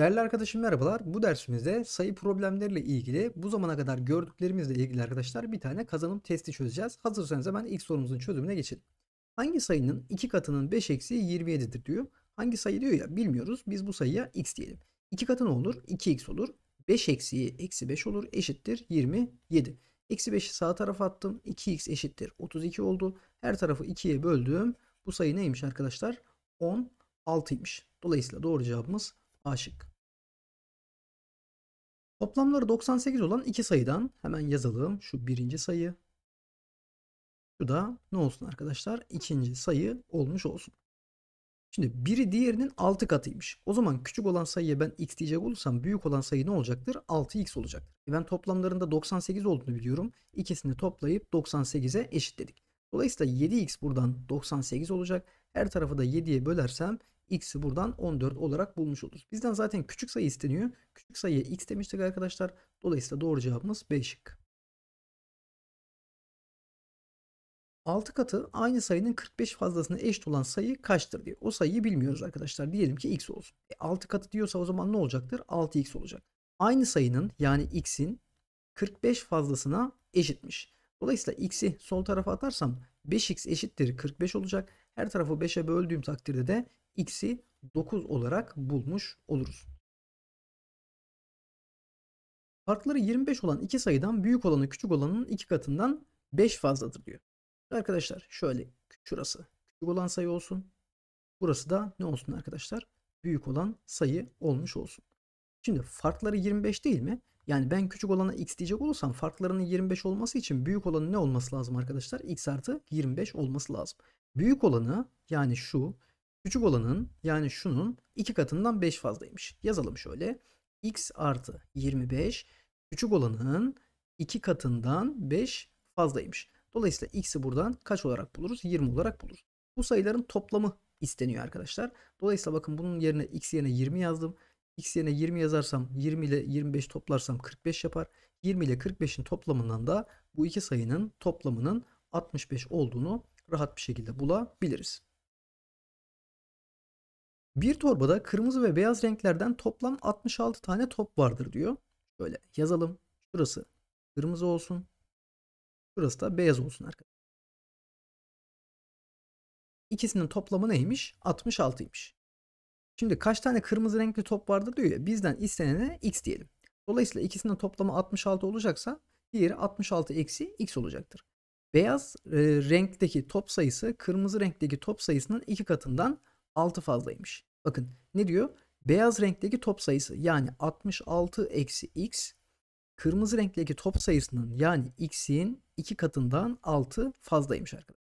Değerli arkadaşım merhabalar. Bu dersimizde sayı problemleriyle ilgili bu zamana kadar gördüklerimizle ilgili arkadaşlar bir tane kazanım testi çözeceğiz. Hazırsanız hemen ilk sorumuzun çözümüne geçelim. Hangi sayının 2 katının 5 eksiği 27'dir diyor. Hangi sayı diyor ya bilmiyoruz. Biz bu sayıya x diyelim. 2 katı ne olur? 2x olur. 5 eksiği eksi 5 olur. Eşittir 27. Eksi 5'i sağ tarafa attım. 2x eşittir 32 oldu. Her tarafı 2'ye böldüm. Bu sayı neymiş arkadaşlar? 16'ymış. Dolayısıyla doğru cevabımız A şıkkı. Toplamları 98 olan iki sayıdan hemen yazalım. Şu birinci sayı. Şu da ne olsun arkadaşlar? ikinci sayı olmuş olsun. Şimdi biri diğerinin 6 katıymış. O zaman küçük olan sayıya ben x diyecek olursam büyük olan sayı ne olacaktır? 6x olacak. E ben toplamlarında 98 olduğunu biliyorum. İkisini toplayıp 98'e eşitledik. Dolayısıyla 7x buradan 98 olacak. Her tarafı da 7'ye bölersem x'i buradan 14 olarak bulmuş oluruz. Bizden zaten küçük sayı isteniyor. Küçük sayıya x demiştik arkadaşlar. Dolayısıyla doğru cevabımız B şık. 6 katı aynı sayının 45 fazlasına eşit olan sayı kaçtır diye. O sayıyı bilmiyoruz arkadaşlar. Diyelim ki x olsun. E 6 katı diyorsa o zaman ne olacaktır? 6x olacak. Aynı sayının yani x'in 45 fazlasına eşitmiş. Dolayısıyla x'i sol tarafa atarsam 5x eşittir 45 olacak. Her tarafı 5'e böldüğüm takdirde de x'i 9 olarak bulmuş oluruz. Farkları 25 olan iki sayıdan büyük olanı küçük olanın iki katından 5 fazladır diyor. Arkadaşlar şöyle şurası küçük olan sayı olsun. Burası da ne olsun arkadaşlar? Büyük olan sayı olmuş olsun. Şimdi farkları 25 değil mi? Yani ben küçük olana x diyecek olursam farklarının 25 olması için büyük olanın ne olması lazım arkadaşlar? x artı 25 olması lazım. Büyük olanı yani şu küçük olanın yani şunun 2 katından 5 fazlaymış. Yazalım şöyle. x artı 25 küçük olanın 2 katından 5 fazlaymış. Dolayısıyla x'i buradan kaç olarak buluruz? 20 olarak buluruz. Bu sayıların toplamı isteniyor arkadaşlar. Dolayısıyla bakın bunun yerine x yerine 20 yazdım. X yerine 20 yazarsam 20 ile 25 toplarsam 45 yapar. 20 ile 45'in toplamından da bu iki sayının toplamının 65 olduğunu rahat bir şekilde bulabiliriz. Bir torbada kırmızı ve beyaz renklerden toplam 66 tane top vardır diyor. Böyle yazalım. Şurası kırmızı olsun. Şurası da beyaz olsun arkadaşlar. İkisinin toplamı neymiş? 66'ymış. Şimdi kaç tane kırmızı renkli top vardı diyor ya bizden istenene x diyelim. Dolayısıyla ikisinin toplamı 66 olacaksa diğeri 66 eksi x olacaktır. Beyaz e, renkteki top sayısı kırmızı renkteki top sayısının iki katından 6 fazlaymış. Bakın ne diyor? Beyaz renkteki top sayısı yani 66 eksi x kırmızı renkteki top sayısının yani x'in iki katından 6 fazlaymış arkadaşlar.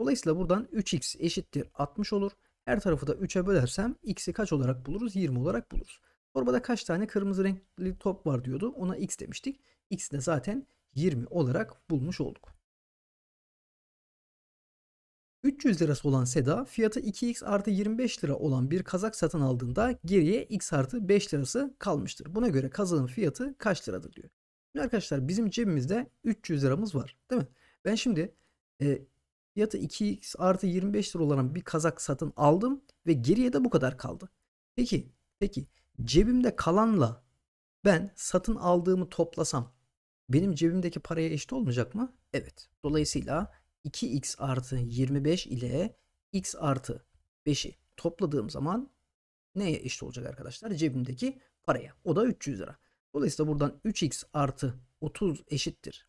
Dolayısıyla buradan 3x eşittir 60 olur. Her tarafı da 3'e bölersem x'i kaç olarak buluruz? 20 olarak buluruz. Torbada kaç tane kırmızı renkli top var diyordu. Ona x demiştik. X'i de zaten 20 olarak bulmuş olduk. 300 lirası olan Seda fiyatı 2x artı 25 lira olan bir kazak satın aldığında geriye x artı 5 lirası kalmıştır. Buna göre kazanın fiyatı kaç liradır diyor. Şimdi arkadaşlar bizim cebimizde 300 liramız var değil mi? Ben şimdi e, fiyatı 2x artı 25 lira olan bir kazak satın aldım ve geriye de bu kadar kaldı. Peki, peki cebimde kalanla ben satın aldığımı toplasam benim cebimdeki paraya eşit olmayacak mı? Evet. Dolayısıyla 2x artı 25 ile x artı 5'i topladığım zaman neye eşit olacak arkadaşlar? Cebimdeki paraya. O da 300 lira. Dolayısıyla buradan 3x artı 30 eşittir.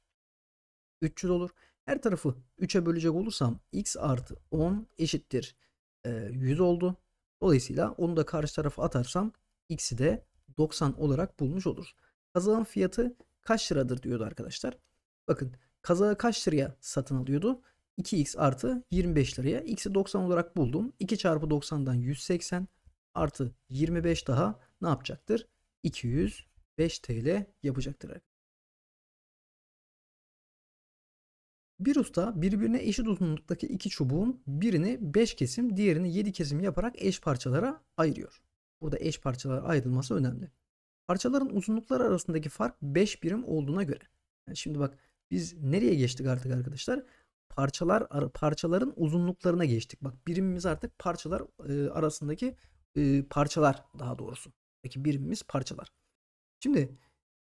300 olur. Her tarafı 3'e bölecek olursam x artı 10 eşittir 100 e, oldu. Dolayısıyla onu da karşı tarafa atarsam x'i de 90 olarak bulmuş olur. Kazağın fiyatı kaç liradır diyordu arkadaşlar. Bakın kazağı kaç liraya satın alıyordu? 2x artı 25 liraya. x'i 90 olarak buldum. 2 çarpı 90'dan 180 artı 25 daha ne yapacaktır? 205 TL yapacaktır arkadaşlar. Bir usta birbirine eşit uzunluktaki iki çubuğun birini 5 kesim diğerini 7 kesim yaparak eş parçalara ayırıyor. Burada eş parçalar ayrılması önemli. Parçaların uzunlukları arasındaki fark 5 birim olduğuna göre. Yani şimdi bak biz nereye geçtik artık arkadaşlar? Parçalar parçaların uzunluklarına geçtik. Bak birimimiz artık parçalar e, arasındaki e, parçalar daha doğrusu. Peki birimimiz parçalar. Şimdi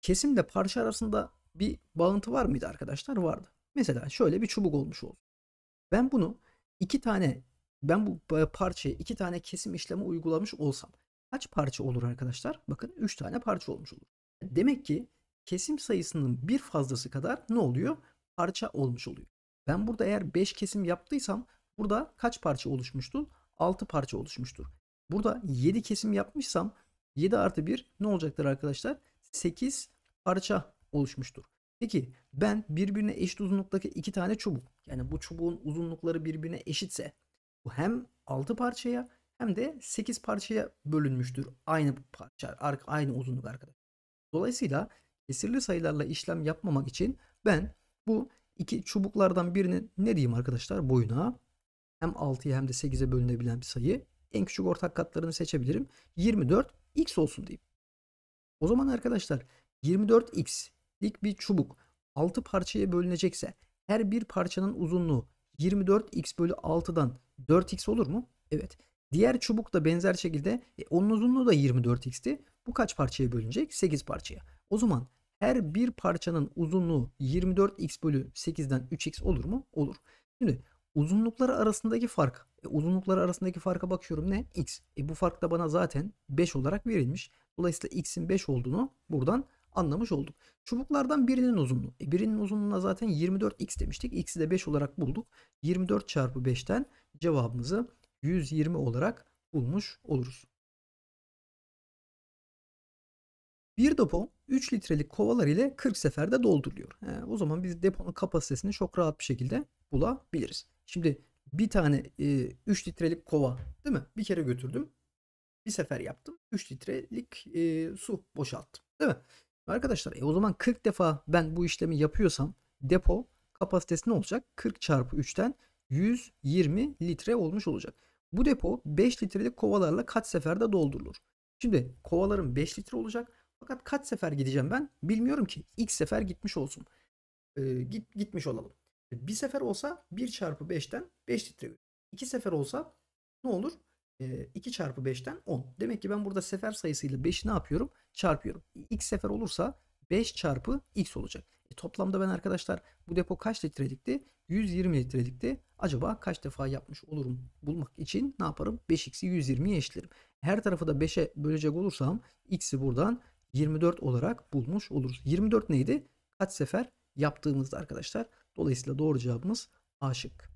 kesimle parça arasında bir bağıntı var mıydı arkadaşlar? Vardı. Mesela şöyle bir çubuk olmuş oldu. Ben bunu iki tane ben bu parçayı iki tane kesim işlemi uygulamış olsam kaç parça olur arkadaşlar? Bakın üç tane parça olmuş olur. Demek ki kesim sayısının bir fazlası kadar ne oluyor? Parça olmuş oluyor. Ben burada eğer 5 kesim yaptıysam burada kaç parça oluşmuştur? 6 parça oluşmuştur. Burada 7 kesim yapmışsam 7 artı 1 ne olacaktır arkadaşlar? 8 parça oluşmuştur. Peki ben birbirine eşit uzunluktaki iki tane çubuk yani bu çubuğun uzunlukları birbirine eşitse bu hem 6 parçaya hem de 8 parçaya bölünmüştür. Aynı parça, aynı uzunluk arkadaşlar. Dolayısıyla kesirli sayılarla işlem yapmamak için ben bu iki çubuklardan birinin ne diyeyim arkadaşlar boyuna hem 6'ya hem de 8'e bölünebilen bir sayı en küçük ortak katlarını seçebilirim. 24 x olsun diyeyim. O zaman arkadaşlar 24x dik bir çubuk 6 parçaya bölünecekse her bir parçanın uzunluğu 24x bölü 6'dan 4x olur mu? Evet. Diğer çubuk da benzer şekilde e, onun uzunluğu da 24x'ti. Bu kaç parçaya bölünecek? 8 parçaya. O zaman her bir parçanın uzunluğu 24x bölü 8'den 3x olur mu? Olur. Şimdi uzunlukları arasındaki fark. E, uzunlukları arasındaki farka bakıyorum ne? X. E, bu fark da bana zaten 5 olarak verilmiş. Dolayısıyla x'in 5 olduğunu buradan anlamış olduk. Çubuklardan birinin uzunluğu. E birinin uzunluğuna zaten 24x demiştik. X'i de 5 olarak bulduk. 24 çarpı 5'ten cevabımızı 120 olarak bulmuş oluruz. Bir depo 3 litrelik kovalar ile 40 seferde dolduruyor. He, o zaman biz deponun kapasitesini çok rahat bir şekilde bulabiliriz. Şimdi bir tane e, 3 litrelik kova değil mi? Bir kere götürdüm. Bir sefer yaptım. 3 litrelik e, su boşalttım. Değil mi? Arkadaşlar e o zaman 40 defa ben bu işlemi yapıyorsam depo kapasitesi ne olacak? 40 çarpı 3'ten 120 litre olmuş olacak. Bu depo 5 litrelik kovalarla kaç seferde doldurulur? Şimdi kovalarım 5 litre olacak. Fakat kaç sefer gideceğim ben bilmiyorum ki. X sefer gitmiş olsun. Ee, git, gitmiş olalım. Bir sefer olsa 1 çarpı 5'ten 5 litre. İki sefer olsa ne olur? 2 çarpı 5'ten 10. Demek ki ben burada sefer sayısıyla 5'i ne yapıyorum? Çarpıyorum. X sefer olursa 5 çarpı X olacak. E, toplamda ben arkadaşlar bu depo kaç litrelikti? 120 litrelikti. Acaba kaç defa yapmış olurum bulmak için ne yaparım? 5x'i 120'ye eşitlerim. Her tarafı da 5'e bölecek olursam x'i buradan 24 olarak bulmuş oluruz. 24 neydi? Kaç sefer yaptığımızda arkadaşlar. Dolayısıyla doğru cevabımız A şıkkı.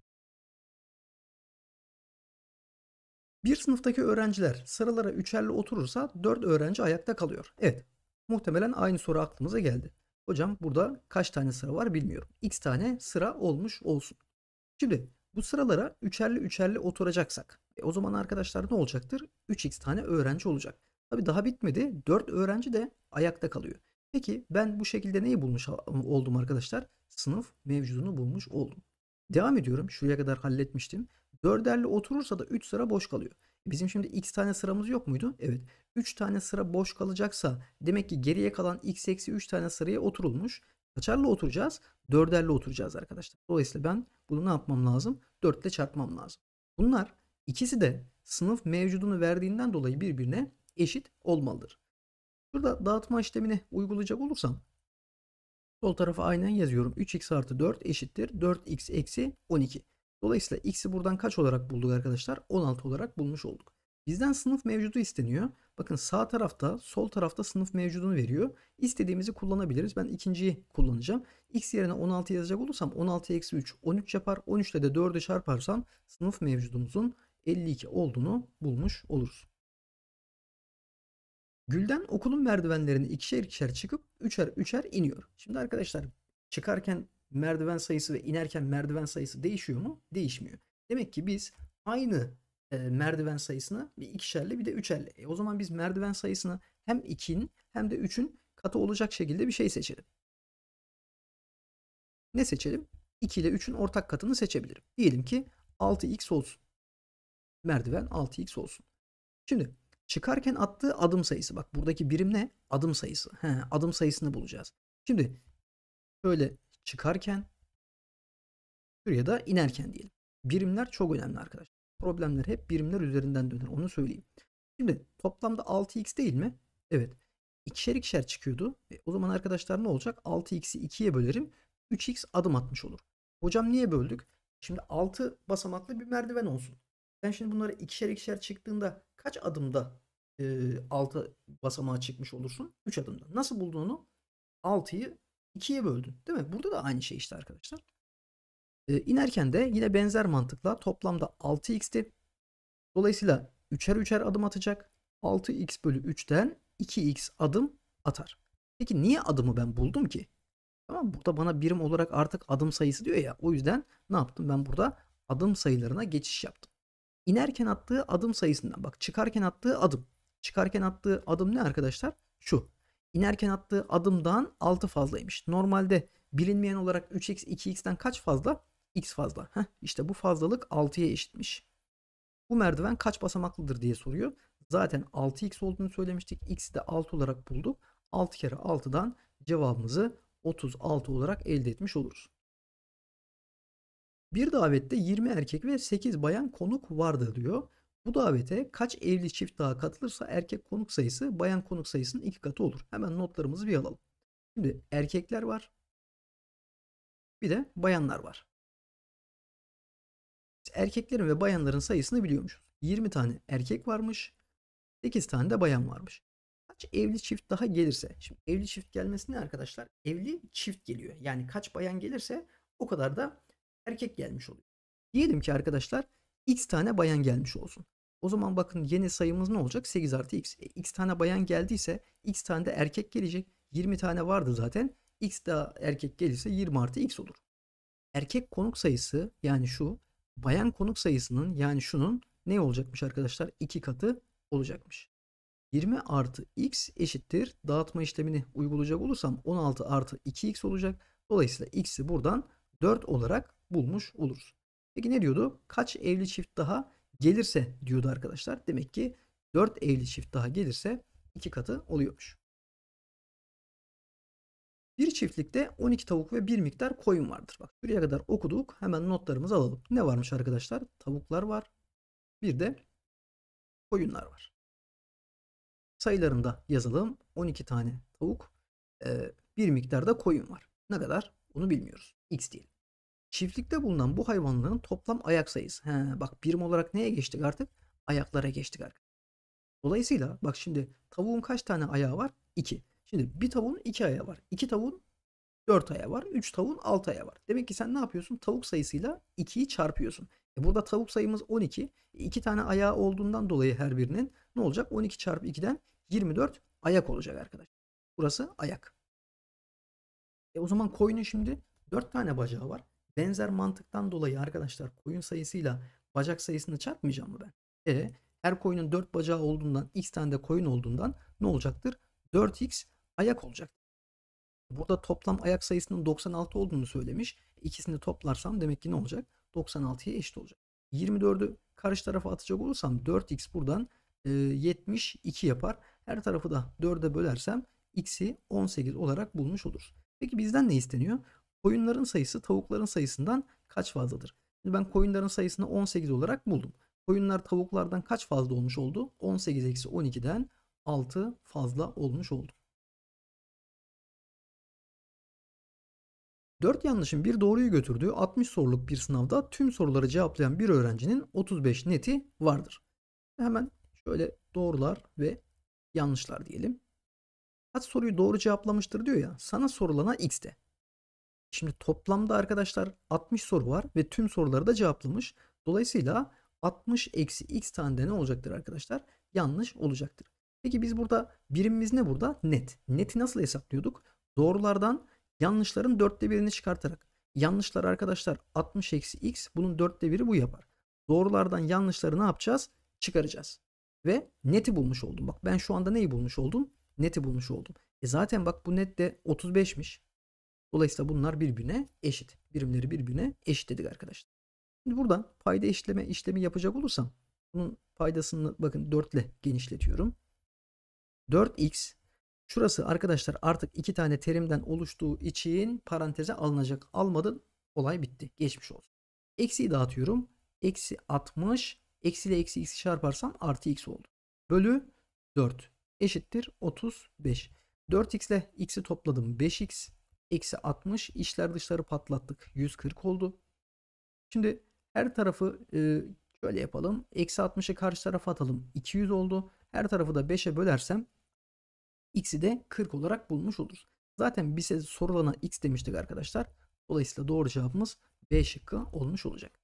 Bir sınıftaki öğrenciler sıralara üçerli oturursa dört öğrenci ayakta kalıyor. Evet muhtemelen aynı soru aklımıza geldi. Hocam burada kaç tane sıra var bilmiyorum. X tane sıra olmuş olsun. Şimdi bu sıralara üçerli üçerli oturacaksak e o zaman arkadaşlar ne olacaktır? 3x tane öğrenci olacak. Tabi daha bitmedi. 4 öğrenci de ayakta kalıyor. Peki ben bu şekilde neyi bulmuş oldum arkadaşlar? Sınıf mevcudunu bulmuş oldum. Devam ediyorum. Şuraya kadar halletmiştim. Dörderli oturursa da 3 sıra boş kalıyor. E, bizim şimdi x tane sıramız yok muydu? Evet. 3 tane sıra boş kalacaksa demek ki geriye kalan x eksi 3 tane sıraya oturulmuş. Kaçarla oturacağız? Dörderle oturacağız arkadaşlar. Dolayısıyla ben bunu ne yapmam lazım? 4 ile çarpmam lazım. Bunlar ikisi de sınıf mevcudunu verdiğinden dolayı birbirine eşit olmalıdır. Burada dağıtma işlemini uygulayacak olursam Sol tarafa aynen yazıyorum. 3x artı 4 eşittir 4x eksi 12. Dolayısıyla x'i buradan kaç olarak bulduk arkadaşlar? 16 olarak bulmuş olduk. Bizden sınıf mevcudu isteniyor. Bakın sağ tarafta sol tarafta sınıf mevcudunu veriyor. İstediğimizi kullanabiliriz. Ben ikinciyi kullanacağım. X yerine 16 yazacak olursam 16 eksi 3 13 yapar. 13 ile de 4'ü çarparsam sınıf mevcudumuzun 52 olduğunu bulmuş oluruz. Gülden okulun merdivenlerini ikişer ikişer çıkıp üçer üçer iniyor. Şimdi arkadaşlar çıkarken merdiven sayısı ve inerken merdiven sayısı değişiyor mu? Değişmiyor. Demek ki biz aynı e, merdiven sayısına bir ikişerle bir de üçerle. E, o zaman biz merdiven sayısını hem 2'nin hem de 3'ün katı olacak şekilde bir şey seçelim. Ne seçelim? 2 ile 3'ün ortak katını seçebilirim. Diyelim ki 6x olsun. Merdiven 6x olsun. Şimdi Çıkarken attığı adım sayısı. Bak buradaki birim ne? Adım sayısı. He, adım sayısını bulacağız. Şimdi şöyle çıkarken şuraya da inerken diyelim. Birimler çok önemli arkadaşlar. Problemler hep birimler üzerinden döner. Onu söyleyeyim. Şimdi toplamda 6x değil mi? Evet. İkişer ikişer çıkıyordu. E, o zaman arkadaşlar ne olacak? 6x'i 2'ye bölerim. 3x adım atmış olur. Hocam niye böldük? Şimdi 6 basamaklı bir merdiven olsun. Ben şimdi bunları ikişer ikişer çıktığında kaç adımda e, altı basamağa çıkmış olursun? 3 adımda. Nasıl bulduğunu 6'yı 2'ye böldün. Değil mi? Burada da aynı şey işte arkadaşlar. E, inerken de yine benzer mantıkla toplamda 6x'ti. Dolayısıyla 3'er 3'er adım atacak. 6x bölü 3'ten 2x adım atar. Peki niye adımı ben buldum ki? Tamam burada bana birim olarak artık adım sayısı diyor ya. O yüzden ne yaptım? Ben burada adım sayılarına geçiş yaptım inerken attığı adım sayısından bak çıkarken attığı adım. Çıkarken attığı adım ne arkadaşlar? Şu. İnerken attığı adımdan 6 fazlaymış. Normalde bilinmeyen olarak 3x 2x'ten kaç fazla? x fazla. Heh, işte bu fazlalık 6'ya eşitmiş. Bu merdiven kaç basamaklıdır diye soruyor. Zaten 6x olduğunu söylemiştik. x'i de 6 olarak bulduk. 6 kere 6'dan cevabımızı 36 olarak elde etmiş oluruz. Bir davette 20 erkek ve 8 bayan konuk vardı diyor. Bu davete kaç evli çift daha katılırsa erkek konuk sayısı bayan konuk sayısının iki katı olur. Hemen notlarımızı bir alalım. Şimdi erkekler var. Bir de bayanlar var. Erkeklerin ve bayanların sayısını biliyormuşuz. 20 tane erkek varmış. 8 tane de bayan varmış. Kaç evli çift daha gelirse. Şimdi evli çift gelmesi ne arkadaşlar? Evli çift geliyor. Yani kaç bayan gelirse o kadar da erkek gelmiş oluyor. Diyelim ki arkadaşlar x tane bayan gelmiş olsun. O zaman bakın yeni sayımız ne olacak? 8 artı x. E, x tane bayan geldiyse x tane de erkek gelecek. 20 tane vardı zaten. x daha erkek gelirse 20 artı x olur. Erkek konuk sayısı yani şu bayan konuk sayısının yani şunun ne olacakmış arkadaşlar? 2 katı olacakmış. 20 artı x eşittir. Dağıtma işlemini uygulayacak olursam 16 artı 2x olacak. Dolayısıyla x'i buradan 4 olarak bulmuş oluruz. Peki ne diyordu? Kaç evli çift daha gelirse diyordu arkadaşlar. Demek ki 4 evli çift daha gelirse 2 katı oluyormuş. Bir çiftlikte 12 tavuk ve bir miktar koyun vardır. Bak buraya kadar okuduk. Hemen notlarımızı alalım. Ne varmış arkadaşlar? Tavuklar var. Bir de koyunlar var. Sayılarını da yazalım. 12 tane tavuk, bir miktar da koyun var. Ne kadar? Onu bilmiyoruz. X diyelim. Çiftlikte bulunan bu hayvanların toplam ayak sayısı. He, bak birim olarak neye geçtik artık? Ayaklara geçtik artık. Dolayısıyla bak şimdi tavuğun kaç tane ayağı var? 2. Şimdi bir tavuğun 2 ayağı var. 2 tavuğun 4 ayağı var. 3 tavuğun 6 ayağı var. Demek ki sen ne yapıyorsun? Tavuk sayısıyla 2'yi çarpıyorsun. E burada tavuk sayımız 12. 2 e, tane ayağı olduğundan dolayı her birinin ne olacak? 12 çarpı 2'den 24 ayak olacak arkadaşlar. Burası ayak. E o zaman koyunun şimdi 4 tane bacağı var. Benzer mantıktan dolayı arkadaşlar koyun sayısıyla bacak sayısını çarpmayacağım mı ben? E her koyunun 4 bacağı olduğundan x tane de koyun olduğundan ne olacaktır? 4x ayak olacak. Burada toplam ayak sayısının 96 olduğunu söylemiş. İkisini toplarsam demek ki ne olacak? 96'ya eşit olacak. 24'ü karşı tarafa atacak olursam 4x buradan 72 e, yapar. Her tarafı da 4'e bölersem x'i 18 olarak bulmuş olur. Peki bizden ne isteniyor? Koyunların sayısı tavukların sayısından kaç fazladır? Şimdi ben koyunların sayısını 18 olarak buldum. Koyunlar tavuklardan kaç fazla olmuş oldu? 18 eksi 12'den 6 fazla olmuş oldu. 4 yanlışın bir doğruyu götürdüğü 60 soruluk bir sınavda tüm soruları cevaplayan bir öğrencinin 35 neti vardır. Hemen şöyle doğrular ve yanlışlar diyelim. Kaç soruyu doğru cevaplamıştır diyor ya. Sana sorulana x de. Şimdi toplamda arkadaşlar 60 soru var ve tüm soruları da cevaplamış. Dolayısıyla 60 eksi x tane de ne olacaktır arkadaşlar? Yanlış olacaktır. Peki biz burada birimimiz ne burada? Net. Neti nasıl hesaplıyorduk? Doğrulardan yanlışların dörtte birini çıkartarak. Yanlışlar arkadaşlar 60 eksi x bunun dörtte biri bu yapar. Doğrulardan yanlışları ne yapacağız? Çıkaracağız. Ve neti bulmuş oldum. Bak ben şu anda neyi bulmuş oldum? Neti bulmuş oldum. E zaten bak bu net de 35'miş. Dolayısıyla bunlar birbirine eşit. Birimleri birbirine eşit dedik arkadaşlar. Şimdi buradan payda işleme işlemi yapacak olursam bunun paydasını bakın 4 ile genişletiyorum. 4x şurası arkadaşlar artık iki tane terimden oluştuğu için paranteze alınacak. Almadın olay bitti. Geçmiş olsun. Eksiyi dağıtıyorum. Eksi 60 eksi ile eksi x'i çarparsam artı x oldu. Bölü 4 eşittir 35. 4x ile x'i topladım 5x Eksi 60 işler dışları patlattık. 140 oldu. Şimdi her tarafı e, şöyle yapalım. Eksi 60'ı karşı tarafa atalım. 200 oldu. Her tarafı da 5'e bölersem x'i de 40 olarak bulmuş oluruz. Zaten bize sorulana x demiştik arkadaşlar. Dolayısıyla doğru cevabımız B şıkkı olmuş olacak.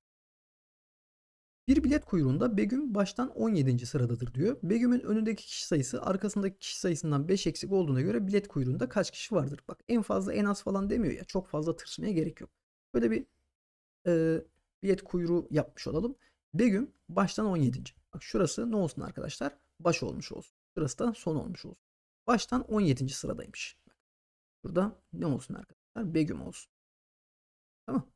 Bir bilet kuyruğunda Begüm baştan 17. sıradadır diyor. Begüm'ün önündeki kişi sayısı arkasındaki kişi sayısından 5 eksik olduğuna göre bilet kuyruğunda kaç kişi vardır? Bak en fazla en az falan demiyor ya. Çok fazla tırsmaya gerek yok. Böyle bir e, bilet kuyruğu yapmış olalım. Begüm baştan 17. Bak şurası ne olsun arkadaşlar? Baş olmuş olsun. Şurası da son olmuş olsun. Baştan 17. sıradaymış. burada ne olsun arkadaşlar? Begüm olsun. Tamam.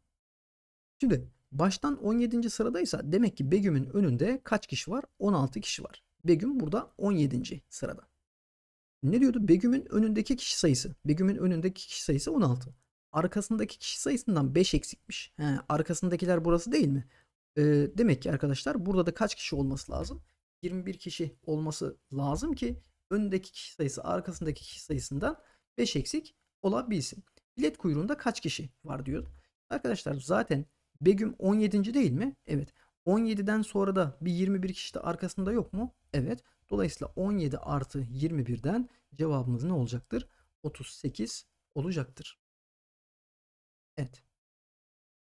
Şimdi Baştan 17. sıradaysa demek ki Begüm'ün önünde kaç kişi var? 16 kişi var. Begüm burada 17. sırada. Ne diyordu? Begüm'ün önündeki kişi sayısı. Begüm'ün önündeki kişi sayısı 16. Arkasındaki kişi sayısından 5 eksikmiş. He, arkasındakiler burası değil mi? E, demek ki arkadaşlar burada da kaç kişi olması lazım? 21 kişi olması lazım ki öndeki kişi sayısı arkasındaki kişi sayısından 5 eksik olabilsin. Bilet kuyruğunda kaç kişi var diyor. Arkadaşlar zaten Begüm 17. değil mi? Evet. 17'den sonra da bir 21 kişi de arkasında yok mu? Evet. Dolayısıyla 17 artı 21'den cevabımız ne olacaktır? 38 olacaktır. Evet.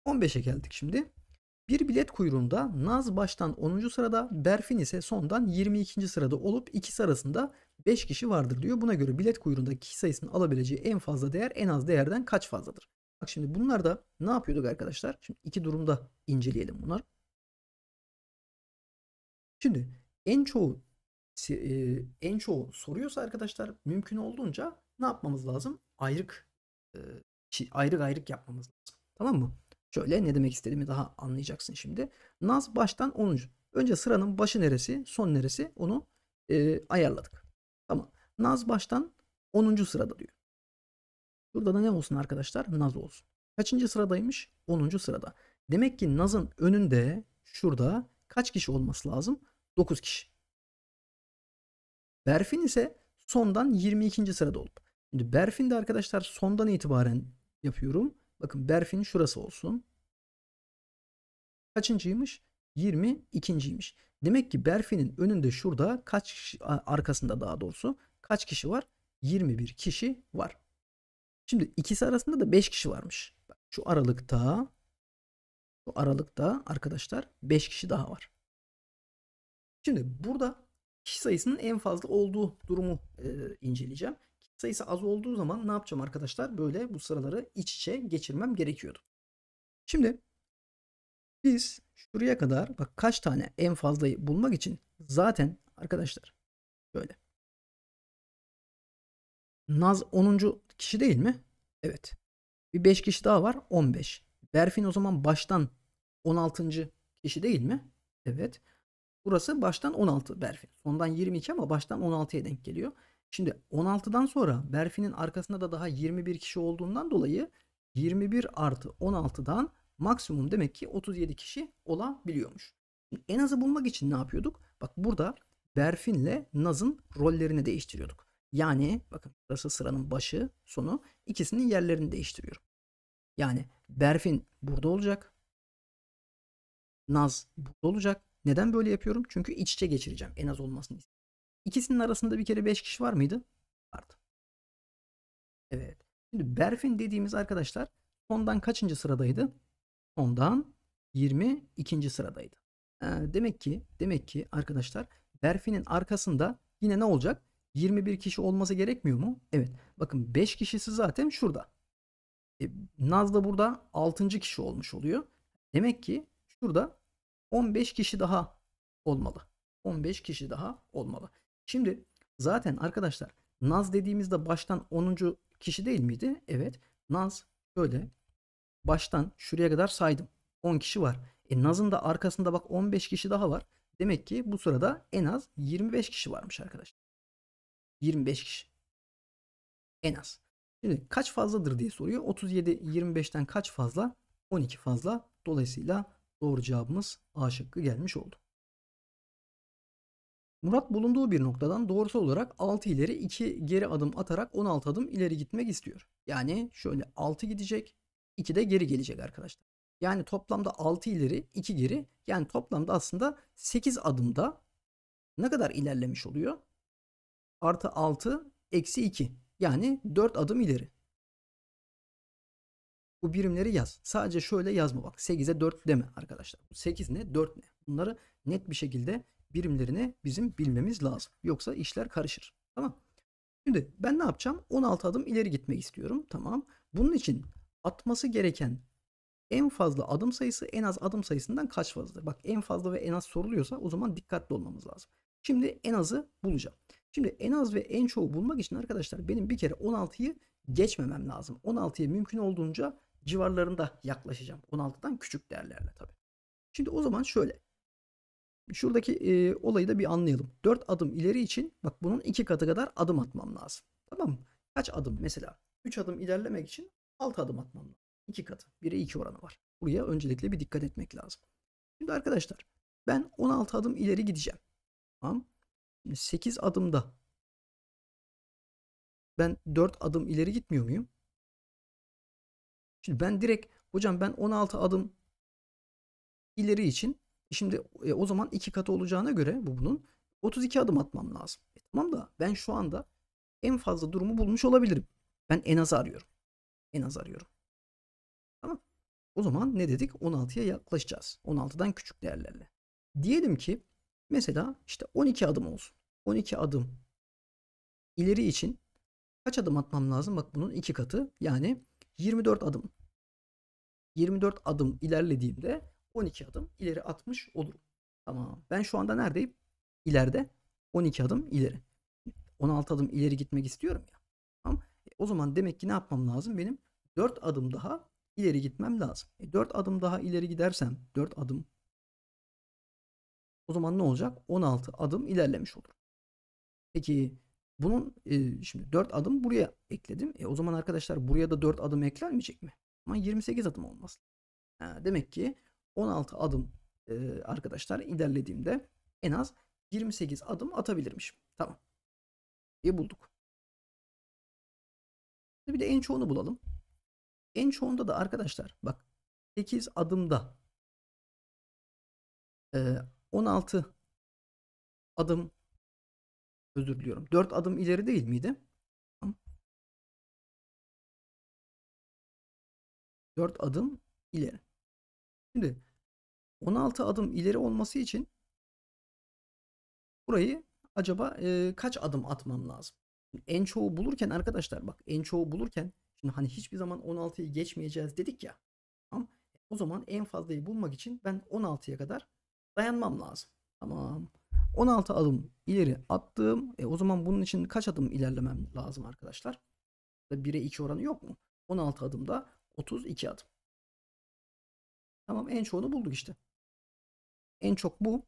15'e geldik şimdi. Bir bilet kuyruğunda Naz baştan 10. sırada, Berfin ise sondan 22. sırada olup ikisi arasında 5 kişi vardır diyor. Buna göre bilet kuyruğundaki kişi sayısının alabileceği en fazla değer en az değerden kaç fazladır? Bak şimdi bunlar da ne yapıyorduk arkadaşlar? Şimdi iki durumda inceleyelim bunlar. Şimdi en çoğu e, en çoğu soruyorsa arkadaşlar mümkün olduğunca ne yapmamız lazım? Ayrık e, ayrık ayrık yapmamız lazım. Tamam mı? Şöyle ne demek istediğimi daha anlayacaksın şimdi. Naz baştan 10. Önce sıranın başı neresi, son neresi onu e, ayarladık. Tamam. Naz baştan 10. sırada diyor. Burada da ne olsun arkadaşlar? Naz olsun. Kaçıncı sıradaymış? 10. sırada. Demek ki Naz'ın önünde şurada kaç kişi olması lazım? 9 kişi. Berfin ise sondan 22. sırada olup. Şimdi Berfin de arkadaşlar sondan itibaren yapıyorum. Bakın Berfin şurası olsun. Kaçıncıymış? 22.ymiş. Demek ki Berfin'in önünde şurada kaç kişi arkasında daha doğrusu kaç kişi var? 21 kişi var. Şimdi ikisi arasında da 5 kişi varmış. şu aralıkta şu aralıkta arkadaşlar 5 kişi daha var. Şimdi burada kişi sayısının en fazla olduğu durumu e, inceleyeceğim. Kişi sayısı az olduğu zaman ne yapacağım arkadaşlar? Böyle bu sıraları iç içe geçirmem gerekiyordu. Şimdi biz şuraya kadar bak kaç tane en fazlayı bulmak için zaten arkadaşlar böyle Naz 10. kişi değil mi? Evet. Bir 5 kişi daha var. 15. Berfin o zaman baştan 16. kişi değil mi? Evet. Burası baştan 16 Berfin. Sondan 22 ama baştan 16'ya denk geliyor. Şimdi 16'dan sonra Berfin'in arkasında da daha 21 kişi olduğundan dolayı 21 artı 16'dan maksimum demek ki 37 kişi olabiliyormuş. en azı bulmak için ne yapıyorduk? Bak burada Berfin'le Naz'ın rollerini değiştiriyorduk. Yani bakın burası sıranın başı sonu ikisinin yerlerini değiştiriyorum. Yani Berfin burada olacak. Naz burada olacak. Neden böyle yapıyorum? Çünkü iç içe geçireceğim. En az olmasını istiyorum. İkisinin arasında bir kere 5 kişi var mıydı? Vardı. Evet. Şimdi Berfin dediğimiz arkadaşlar ondan kaçıncı sıradaydı? Ondan 22. sıradaydı. Ee, demek ki demek ki arkadaşlar Berfin'in arkasında yine ne olacak? 21 kişi olması gerekmiyor mu? Evet. Bakın 5 kişisi zaten şurada. E, Naz da burada 6. kişi olmuş oluyor. Demek ki şurada 15 kişi daha olmalı. 15 kişi daha olmalı. Şimdi zaten arkadaşlar Naz dediğimizde baştan 10. kişi değil miydi? Evet. Naz şöyle baştan şuraya kadar saydım. 10 kişi var. E Naz'ın da arkasında bak 15 kişi daha var. Demek ki bu sırada en az 25 kişi varmış arkadaşlar. 25 kişi. En az. Şimdi kaç fazladır diye soruyor. 37 25'ten kaç fazla? 12 fazla. Dolayısıyla doğru cevabımız A şıkkı gelmiş oldu. Murat bulunduğu bir noktadan doğrusu olarak 6 ileri 2 geri adım atarak 16 adım ileri gitmek istiyor. Yani şöyle 6 gidecek 2 de geri gelecek arkadaşlar. Yani toplamda 6 ileri 2 geri yani toplamda aslında 8 adımda ne kadar ilerlemiş oluyor? artı 6 eksi 2. Yani 4 adım ileri. Bu birimleri yaz. Sadece şöyle yazma bak. 8'e 4 deme arkadaşlar. 8 ne 4 ne? Bunları net bir şekilde birimlerini bizim bilmemiz lazım. Yoksa işler karışır. Tamam. Şimdi ben ne yapacağım? 16 adım ileri gitmek istiyorum. Tamam. Bunun için atması gereken en fazla adım sayısı en az adım sayısından kaç fazladır? Bak en fazla ve en az soruluyorsa o zaman dikkatli olmamız lazım. Şimdi en azı bulacağım. Şimdi en az ve en çoğu bulmak için arkadaşlar benim bir kere 16'yı geçmemem lazım. 16'ya mümkün olduğunca civarlarında yaklaşacağım. 16'dan küçük değerlerle tabi. Şimdi o zaman şöyle. Şuradaki e, olayı da bir anlayalım. 4 adım ileri için bak bunun 2 katı kadar adım atmam lazım. Tamam mı? Kaç adım mesela? 3 adım ilerlemek için 6 adım atmam lazım. 2 katı. 1'e 2 oranı var. Buraya öncelikle bir dikkat etmek lazım. Şimdi arkadaşlar ben 16 adım ileri gideceğim. Tamam. Şimdi 8 adımda ben 4 adım ileri gitmiyor muyum? Şimdi ben direkt hocam ben 16 adım ileri için şimdi e, o zaman 2 katı olacağına göre bu bunun 32 adım atmam lazım. E, tamam da ben şu anda en fazla durumu bulmuş olabilirim. Ben en az arıyorum. En az arıyorum. Tamam. O zaman ne dedik? 16'ya yaklaşacağız. 16'dan küçük değerlerle. Diyelim ki mesela işte 12 adım olsun. 12 adım ileri için kaç adım atmam lazım? Bak bunun iki katı yani 24 adım. 24 adım ilerlediğimde 12 adım ileri atmış olurum. Tamam. Ben şu anda neredeyim? İleride 12 adım ileri. 16 adım ileri gitmek istiyorum ya. Tamam. E, o zaman demek ki ne yapmam lazım? Benim 4 adım daha ileri gitmem lazım. E, 4 adım daha ileri gidersem 4 adım o zaman ne olacak? 16 adım ilerlemiş olur. Peki bunun e, şimdi 4 adım buraya ekledim. E, o zaman arkadaşlar buraya da 4 adım eklenmeyecek mi? Ama 28 adım olmaz. Ha, demek ki 16 adım e, arkadaşlar ilerlediğimde en az 28 adım atabilirmişim. Tamam. E bulduk. Bir de en çoğunu bulalım. En çoğunda da arkadaşlar bak 8 adımda e, 16 adım Özür diliyorum. 4 adım ileri değil miydi? 4 adım ileri. Şimdi 16 adım ileri olması için burayı acaba e, kaç adım atmam lazım? en çoğu bulurken arkadaşlar bak en çoğu bulurken şimdi hani hiçbir zaman 16'yı geçmeyeceğiz dedik ya. Tamam. O zaman en fazlayı bulmak için ben 16'ya kadar dayanmam lazım. Tamam. 16 adım ileri attığım e, o zaman bunun için kaç adım ilerlemem lazım arkadaşlar? 1'e 2 oranı yok mu? 16 adımda 32 adım. Tamam en çoğunu bulduk işte. En çok bu.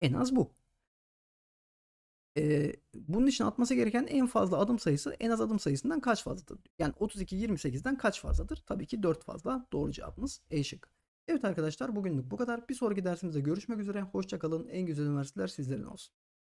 En az bu. Ee, bunun için atması gereken en fazla adım sayısı en az adım sayısından kaç fazladır? Yani 32 28'den kaç fazladır? Tabii ki 4 fazla. Doğru cevabımız E şıkkı. Evet arkadaşlar bugünlük bu kadar. Bir sonraki dersimizde görüşmek üzere. Hoşçakalın. En güzel üniversiteler sizlerin olsun.